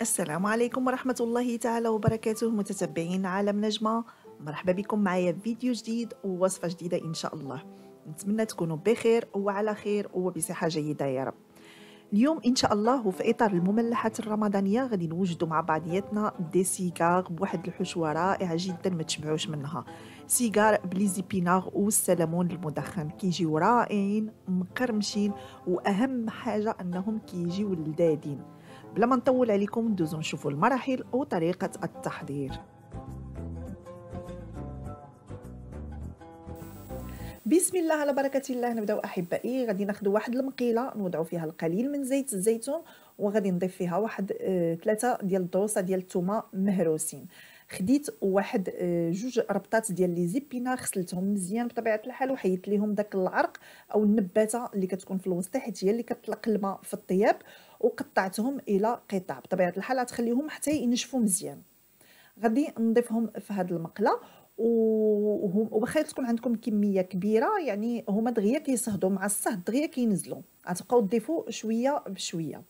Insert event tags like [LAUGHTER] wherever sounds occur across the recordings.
السلام عليكم ورحمة الله تعالى وبركاته متتبعين عالم نجمة مرحبا بكم معايا فيديو جديد ووصفة جديدة إن شاء الله نتمنى تكونوا بخير وعلى خير وبصحة جيدة يا رب اليوم إن شاء الله في إطار المملحات الرمضانية غادي نوجدوا مع بعضياتنا دي سيجار بواحد الحشوة رائعة جدا ما تشبعوش منها سيجار بليزيبينار والسلمون المدخن كيجيو رائعين مقرمشين وأهم حاجة أنهم كيجيو لذاذين بلا ما نطول عليكم ندوزو نشوفو المراحل وطريقة التحضير بسم الله على بركة الله نبداو أحبائي غادي ناخدو واحد المقيلة نوضعو فيها القليل من زيت الزيتون وغادي نضيف فيها واحد آه، ثلاثة ديال الدوسة ديال التومة مهروسين خديت واحد آه، جوج ربطات ديال لي زيبينا غسلتهم مزيان بطبيعه الحال وحيدت ليهم داك العرق او النباته اللي كتكون في الوسط حيت هي اللي كطلق الماء في الطياب وقطعتهم الى قطع بطبيعه الحال غتخليهم حتى ينشفوا مزيان غادي نضيفهم في هذه المقله وهم وبخير تكون عندكم كميه كبيره يعني هما دغيا كيصهدوا مع الصهد دغيا كينزلوا غتبقاو تضيفوا شويه بشويه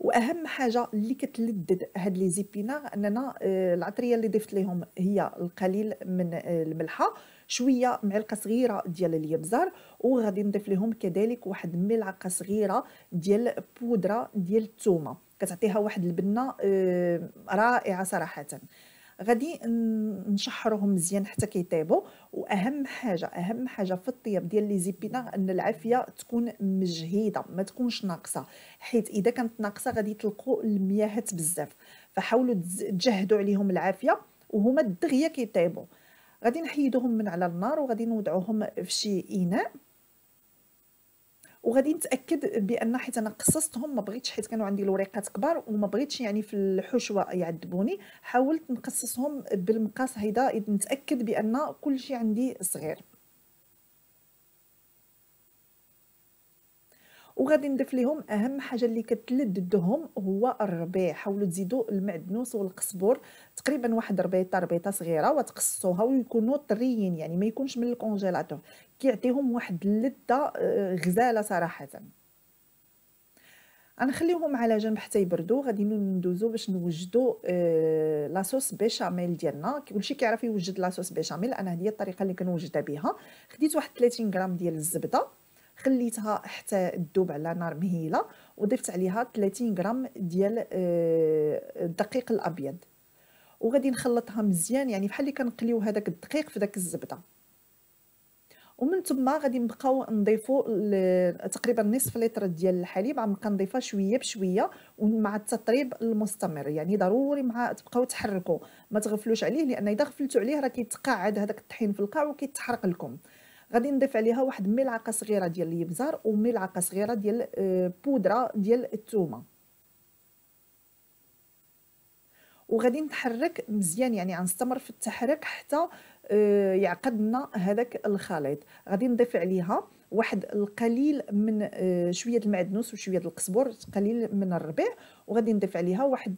واهم حاجه اللي كتلدد هاد لي زيبينا اننا آه، العطريه اللي ضفت ليهم هي القليل من آه، الملحه شويه معلقه صغيره ديال اليبزر وغادي نضيف لهم كذلك واحد ملعقه صغيره ديال بودره ديال الثومه كتعطيها واحد البنه آه، رائعه صراحه غادي نشحرهم مزيان حتى كيطيبوا واهم حاجه اهم حاجه في الطياب ديال لي زيبينا ان العافيه تكون مجهيده ما تكونش ناقصه حيت اذا كانت ناقصه غادي تلقوا المياهات بزاف فحاولوا تجهدوا عليهم العافيه وهما الدغيا كيطيبوا غادي نحيدوهم من على النار وغادي نوضعوهم في شي اناء وغادي نتاكد بان حيت انا قصصتهم ما بغيتش حيت كانوا عندي الوريقات كبار وما بغيتش يعني في الحشوه يعذبوني حاولت نقصصهم بالمقاس هيدا نتاكد بان كل شيء عندي صغير وغادي نضيف لهم اهم حاجه اللي كتلددهم هو الربيع حاولوا تزيدوا المعدنوس والقزبر تقريبا واحد ربيطه ربيطه صغيره وتقصوها ويكونوا طريين يعني ما يكونش من الكونجيلاتور كيعطيهم واحد اللذه آه، غزاله صراحه غنخليوهم على جنب حتى يبردوا غادي ندوزو باش نوجدوا آه لاصوص بيشاميل ديالنا كلشي كيعرف يوجد لاصوص بيشاميل انا هذه هي الطريقه اللي كنوجدها بها خديت واحد 30 غرام ديال الزبده قليتها حتى تذوب على نار مهيله وضفت عليها 30 غرام ديال آه، الدقيق الابيض وغادي نخلطها مزيان يعني بحال اللي كنقليو هذاك الدقيق في داك الزبده ومن ثم غادي نبقاو نضيفو تقريبا نصف لتر ديال الحليب عم كنضيفها شويه بشويه ومع التطريب المستمر يعني ضروري مع تبقاو تحركوا ما تغفلوش عليه لان اذا غفلتوا عليه راه كيتقاعد هذاك الطحين في القاع وكيتحرق لكم غادي نضيف عليها واحد ملعقه صغيره ديال الابزار وملعقه صغيره ديال آه، بودره ديال الثومه وغادي نتحرك مزيان يعني غنستمر في التحرك حتى آه، يعقد لنا هذاك الخليط غادي نضيف عليها واحد القليل من آه، شويه المعدنوس وشويه القزبر قليل من الربيع وغادي نضيف عليها واحد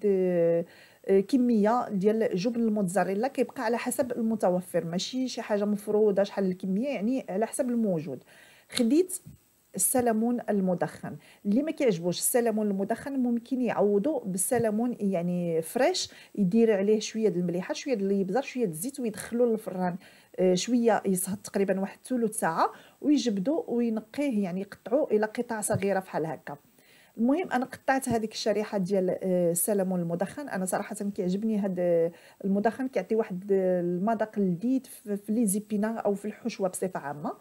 كميه ديال جبن الموتزاريلا كيبقى على حسب المتوفر ماشي شي حاجه مفروضه شحال الكميه يعني على حسب الموجود خديت السلمون المدخن اللي ما كيعجبوش السلمون المدخن ممكن يعوضو بالسلمون يعني فريش يدير عليه شويه ديال المليحه شويه ديال شويه ديال الزيت ويدخلو للفران آه، شويه يصهد تقريبا واحد ثلث ساعه ويجبدو وينقيه يعني يقطعو الى قطع صغيره بحال هكا المهم انا قطعت هذيك الشريحه ديال السلمون آه، المدخن انا صراحه كيعجبني هذا المدخن كيعطي واحد المذاق لذيذ في لي زيبينار او في الحشوه بصفه عامه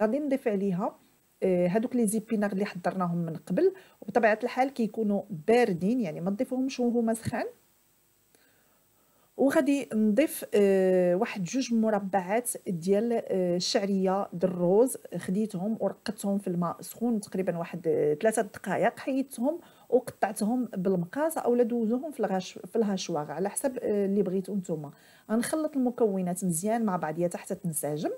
غادي نضيف عليها آه، هادوك لي زيبينار اللي حضرناهم من قبل وبطبيعه الحال كيكونوا باردين يعني ما تضيفوهمش وهما سخان وغادي نضيف آه، واحد جوج مربعات ديال آه، الشعريه الروز خديتهم ورقدتهم في الماء سخون تقريبا واحد آه، ثلاثة دقائق حيدتهم وقطعتهم بالمقاس اولا دوزوهم في الغش في الهاشواغ على حسب اللي بغيتو نتوما غنخلط المكونات مزيان مع بعضياتها حتى تنسجم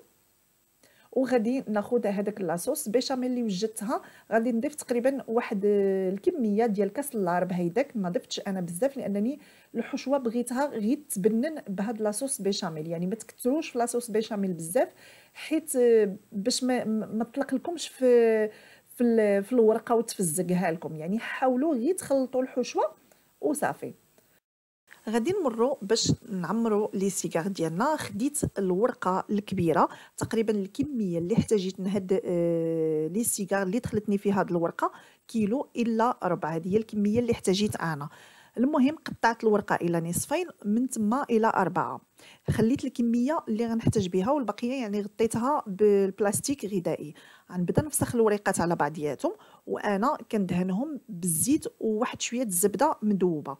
وغادي ناخذ هذاك لاصوص بيشاميل اللي وجدتها غادي نضيف تقريبا واحد آه، الكميه ديال كاس العرب هيداك ما ضفتش انا بزاف لانني الحشوه بغيتها غير تبنن بهاد لاصوص بيشاميل يعني ما تكثروش في لاصوص بيشاميل بزاف حيت آه، باش ما ما تطلق لكمش في في, في الورقه وتفزقها لكم يعني حاولوا غير تخلطوا الحشوه وصافي غادي نمرو باش نعمرو لي سيغار ديالنا خديت الورقه الكبيره تقريبا الكميه اللي احتاجيت نهد آه لي سيغار اللي دخلتني في هاد الورقه كيلو الا ربع هذه هي الكميه اللي احتاجيت انا المهم قطعت الورقه الى نصفين من تما الى أربعة خليت الكميه اللي غنحتاج بها والبقيه يعني غطيتها بالبلاستيك غذائي غنبدا نفسخ الوريقات على بعضياتهم وانا كندهنهم بالزيت وواحد شويه الزبده مذوبه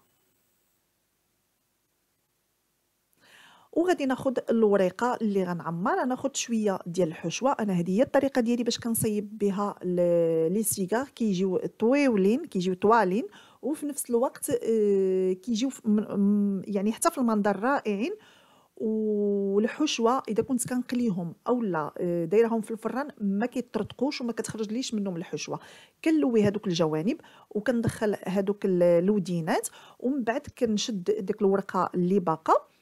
وغادي ناخذ الوريقه اللي غنعمر ناخذ شويه ديال الحشوه انا هذه هي الطريقه ديالي باش كنصيب بها لي سيغار كيجيو طويولين كيجيو طوالين وفي نفس الوقت آه، كيجيو يعني حتى في المنظر رائعين والحشوه اذا كنت كنقليهم اولا آه، دايرهم في الفران ما كيطرطقوش وما كتخرج ليش منهم الحشوه كنلوي هذوك الجوانب وكندخل هذوك الودينات ومن بعد كنشد ديك الورقه اللي باقه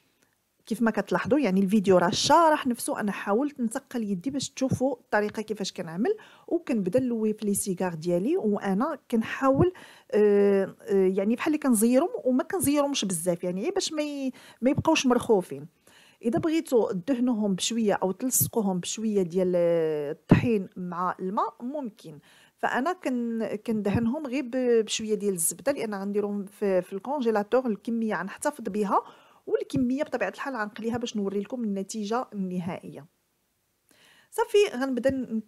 كيف ما كتلاحظوا يعني الفيديو راه شارح نفسه انا حاولت نثقل يدي باش تشوفوا الطريقه كيفاش كنعمل وكنبدا نلوي في لي سيغار ديالي وانا كنحاول آه آه يعني بحال اللي كنزيرهم وما كنزيرهمش بزاف يعني غير باش ما ما يبقاوش مرخوفين اذا بغيتوا دهنوهم بشويه او تلصقوهم بشويه ديال آه، الطحين مع الماء ممكن فانا كن كندهنهم غير بشويه ديال الزبده لان غنديرهم في, في الكونجيلاتور الكميه غنحتفظ بها والكميه بطبيعه الحال غنقليها باش نوري لكم النتيجه النهائيه صافي غنبدا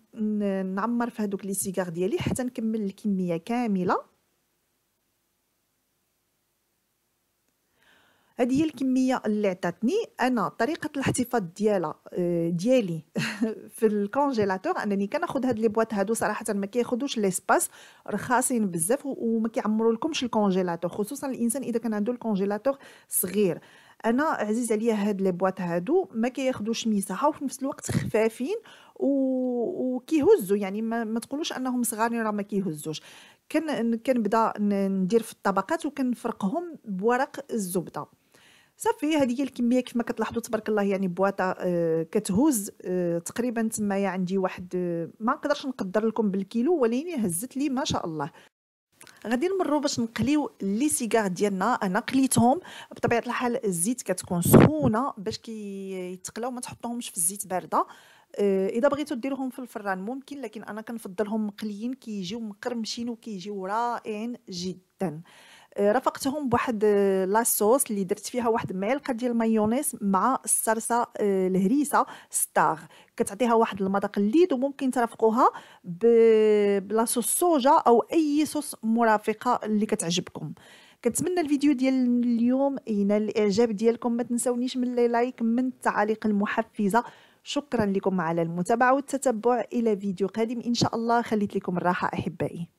نعمر في هذوك لي سيغار ديالي حتى نكمل الكميه كامله هذه هي الكميه اللي عطاتني انا طريقه الاحتفاظ ديالها آه، ديالي [LAUGHS] في الكونجيلاتور انني كناخذ هاد لي بواط هادو صراحه ما كياخذوش ليسباس رخاصين بزاف وما كيعمروا لكمش الكونجيلاتور خصوصا الانسان اذا كان عنده الكونجيلاتور صغير انا عزيز عليا هاد لي بواط هادو ما كياخذوش مساحه وفي نفس الوقت خفافين و... وكيهزوا يعني ما, ما تقولوش انهم صغارين راه ما كيهزوش كان كنبدا ندير في الطبقات وكنفرقهم بورق الزبده صافي هذه هي الكميه كيف ما كتلاحظوا تبارك الله يعني بواطه آه كتهز آه تقريبا تمايا عندي واحد آه ما نقدرش نقدر لكم بالكيلو ولكن هزت لي ما شاء الله غادي نمروا باش نقليو لي سيغار ديالنا انا قليتهم بطبيعه الحال الزيت كتكون سخونه باش كيتقلاو ما تحطوهمش في الزيت بارده أه، اذا بغيتو ديروهم في الفران ممكن لكن انا كنفضلهم مقليين كيجيو مقرمشين وكيجيو رائعين جدا آه، رافقتهم بواحد آه، لاصوص اللي درت فيها واحد معلقه ديال المايونيز مع الصلصه آه، الهريسه ستار كتعطيها واحد المذاق لذيذ وممكن ترافقوها بلاصوص صوجة او اي صوص مرافقه اللي كتعجبكم كنتمنى الفيديو ديال اليوم ينال الاعجاب ديالكم ما تنسونيش من لي لايك من التعاليق المحفزه شكرا لكم على المتابعه والتتبع الى فيديو قادم ان شاء الله خليت لكم الراحه احبائي